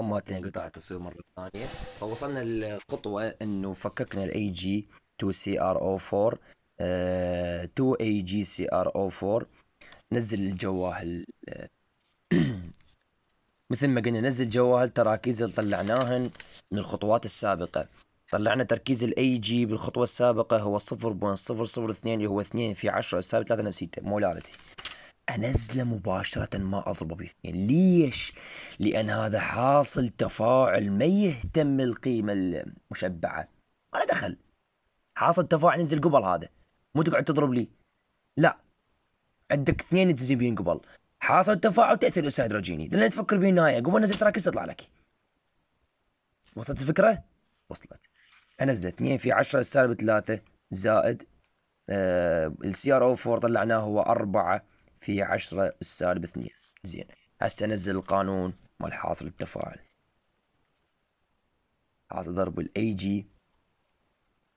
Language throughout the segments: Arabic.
مالتنا انقطاع التصوير مره ثانيه فوصلنا للخطوه انه فككنا الاي جي 2 سي ار او 4 2 اي جي سي ار او 4 نزل الجواهل آه، مثل ما قلنا نزل جواهل تراكيز اللي طلعناهن من الخطوات السابقه طلعنا تركيز الاي جي بالخطوه السابقه هو 0.002 اللي هو 2 في 10 سالب 3 نفسيته مولاريتي أنزله مباشرة ما أضربه باثنين ليش؟ لأن هذا حاصل تفاعل ما يهتم القيمة المشبعة ما دخل حاصل تفاعل ينزل قبل هذا مو تقعد تضرب لي لا عندك اثنين تزيد بين قبل حاصل تفاعل تأثير هيدروجيني لأن تفكر بالنهاية قبل نزل تراكس تطلع لك وصلت الفكرة؟ وصلت أنزله 2 في 10 سالب 3 زائد آه السي ار او 4 طلعناه هو 4 في عشرة السالب 2 زين هسه نزل القانون مال حاصل التفاعل حاصل ضرب الاي جي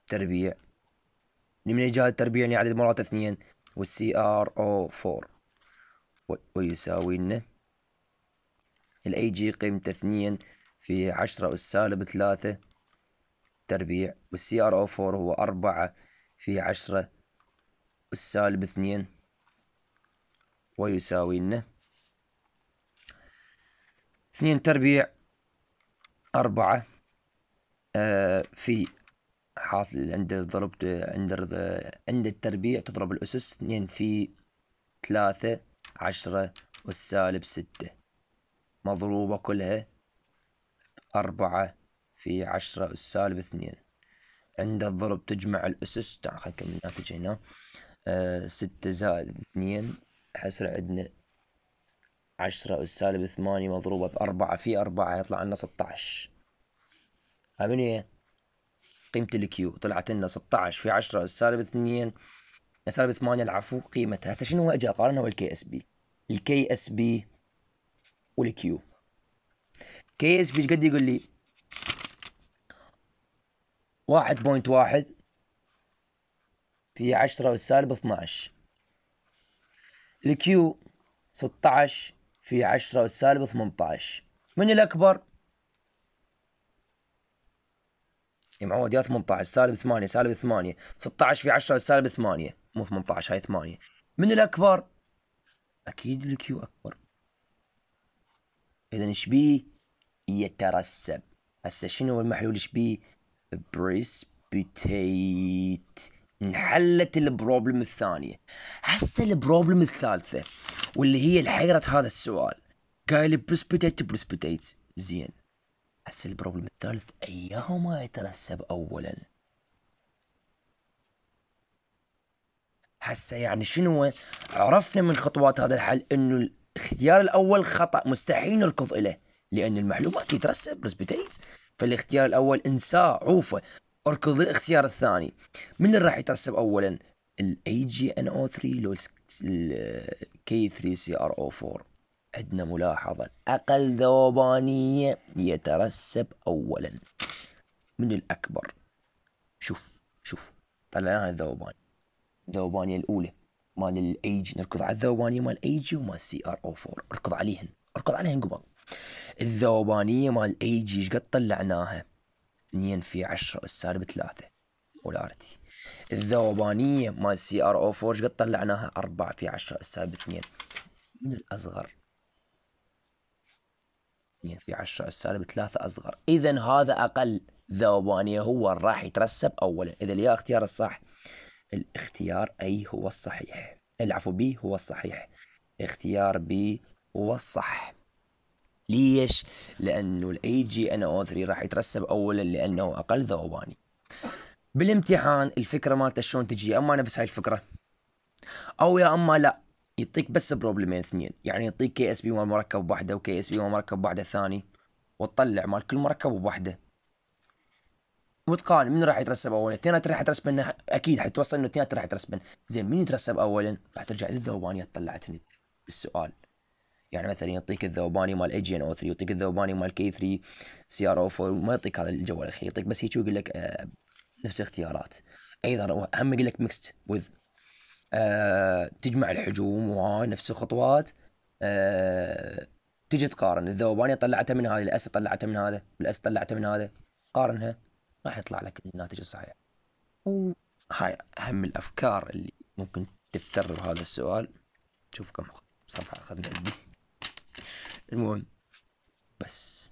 تربيع لمن اجى التربيع يعني عدد مرات 2 والسي ار او 4 ويساوي لنا الاي جي قيمته 2 في 10 أس سالب ثلاثة تربيع والسي ار او 4 هو 4 في 10 أس سالب اثنين لنا اثنين تربيع أربعة آه في حاصل عند الضرب عند عند التربيع تضرب الأسس اثنين في ثلاثة عشرة والسالب ستة مضروبة كلها أربعة في عشرة والسالب اثنين عند الضرب تجمع الأسس تعال خلينا نكمل الناتج هنا آه ستة زائد اثنين حصل عندنا عشرة أس سالب ثمانية مضروبة بأربعة في أربعة يطلع لنا ستاعش هاي من هي؟ قيمة الكيو طلعت لنا ستاعش في عشرة أس سالب اثنين سالب ثمانية العفو قيمتها هسه شنو أجي أقارنها والكي اس بي الكي اس بي والكيو كي اس بي قد يقول لي واحد بوينت واحد في عشرة والسالب اثناش الكيو 16 في 10 سالب 18 من الأكبر؟ يا معود يا 18 سالب 8 سالب 8 16 في 10 سالب 8 مو 18 هاي 8 من الأكبر؟ أكيد الكيو أكبر إذا إيش بيه؟ يترسب هسه شنو المحلول إيش بيه؟ بريسبيتيت انحلت البروبلم الثانية هسه البروبلم الثالثة واللي هي الحيرة هذا السؤال قايل بريسبيتيت بريسبيتيت زين هسه البروبلم الثالث ايهما يترسب اولا هسه يعني شنو عرفنا من خطوات هذا الحل انه الاختيار الاول خطا مستحيل نركض اليه لان المعلومات يترسب بريسبيتيت فالاختيار الاول انساه عوفه اركض للاختيار الثاني من اللي راح يترسب اولا ال AgNO3 لو ال K3CrO4 عندنا ملاحظة الأقل ذوبانية يترسب أولا من الأكبر شوف شوف طلعناها الذوبان الذوبانية الأولى مال الأيج نركض على الذوبانية مال أيجي ومال سي ار او 4 اركض عليهن اركض عليهن قبل الذوبانية مال أيجي ايش قد طلعناها 2 في 10 اس سالب 3 مولارتي الذوبانية مال سي ار او 4 قد طلعناها 4 في 10 اس سالب 2 من الأصغر 2 في 10 اس سالب 3 أصغر إذا هذا أقل ذوبانية هو راح يترسب أولا إذا يا اختيار الصح الاختيار أي هو الصحيح العفو بي هو الصحيح اختيار بي هو الصح ليش؟ لأنه الاي جي ان او 3 راح يترسب أولا لأنه أقل ذوباني بالامتحان الفكرة مالته شلون تجي يا أما نفس هاي الفكرة أو يا أما لا يعطيك بس بروبلمين اثنين يعني يعطيك كي اس بي مال مركب بوحده وكي اس بي مال مركب بوحده ثاني وتطلع مال كل مركب بوحده وتقارن من راح يترسب اولا اثنينات راح يترسبن اكيد حتوصل انه اثنينات راح يترسب زين من يترسب اولا راح ترجع للذوبانيه طلعتني بالسؤال يعني مثلا يعطيك الذوباني مال اي جي ان او 3 يعطيك الذوباني مال كي 3 سي ار او 4 ما يعطيك هذا الجو الاخير يعطيك بس هيك يقول لك آه، نفس الاختيارات ايضا هم يقول لك ميكست وذ آه، تجمع الحجوم وهاي نفس الخطوات آه، تجي تقارن الذوباني طلعته من هذه الاس طلعته من هذا الاس طلعته من هذا قارنها راح يطلع لك الناتج الصحيح وهاي اهم الافكار اللي ممكن تفتر بهذا السؤال شوف كم صفحه اخذنا عندي One, Peace.